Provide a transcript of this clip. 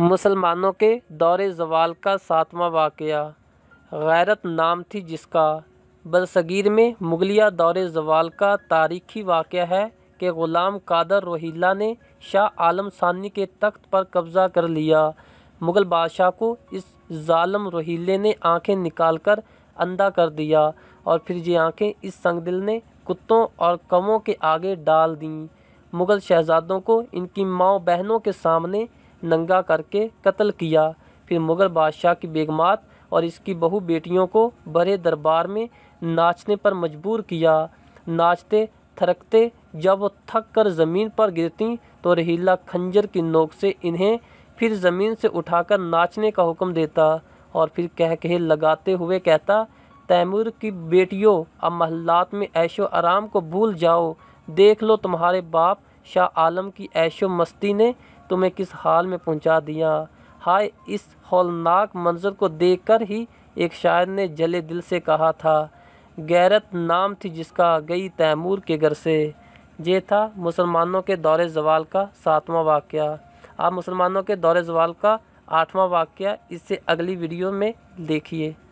मुसलमानों के दौरे ज़वाल का सातवां वाक़ गैरत नाम थी जिसका बरसगीर में मुगलिया दौरे ज़वाल का तारीखी वाक़ है कि ग़ुलाम कादर रोहिला ने शाह आलम सानी के तख्त पर कब्ज़ा कर लिया मुग़ल बादशाह को इस ालम रोहिले ने आंखें निकाल कर अंधा कर दिया और फिर ये आंखें इस संगदिल ने कुत्तों और कमों के आगे डाल दीं मुग़ल शहजादों को इनकी माओ बहनों के सामने नंगा करके कत्ल किया फिर मुग़ल बादशाह की बेगमात और इसकी बहु बेटियों को बड़े दरबार में नाचने पर मजबूर किया नाचते थरकते जब वो थक कर ज़मीन पर गिरती तो रहीला खंजर की नोक से इन्हें फिर ज़मीन से उठाकर नाचने का हुक्म देता और फिर कह कहे लगाते हुए कहता तैमूर की बेटियों अब महल्लात में ऐशो आराम को भूल जाओ देख लो तुम्हारे बाप शाह आलम की ऐशो मस्ती ने तुम्हें किस हाल में पहुंचा दिया हाय इस हौलनाक मंजर को देखकर ही एक शायर ने जले दिल से कहा था गैरत नाम थी जिसका गई तैमूर के घर से ये था मुसलमानों के दौरे जवाल का सातवां वाक़ आप मुसलमानों के दौरे जवाल का आठवां वाक्य इससे अगली वीडियो में देखिए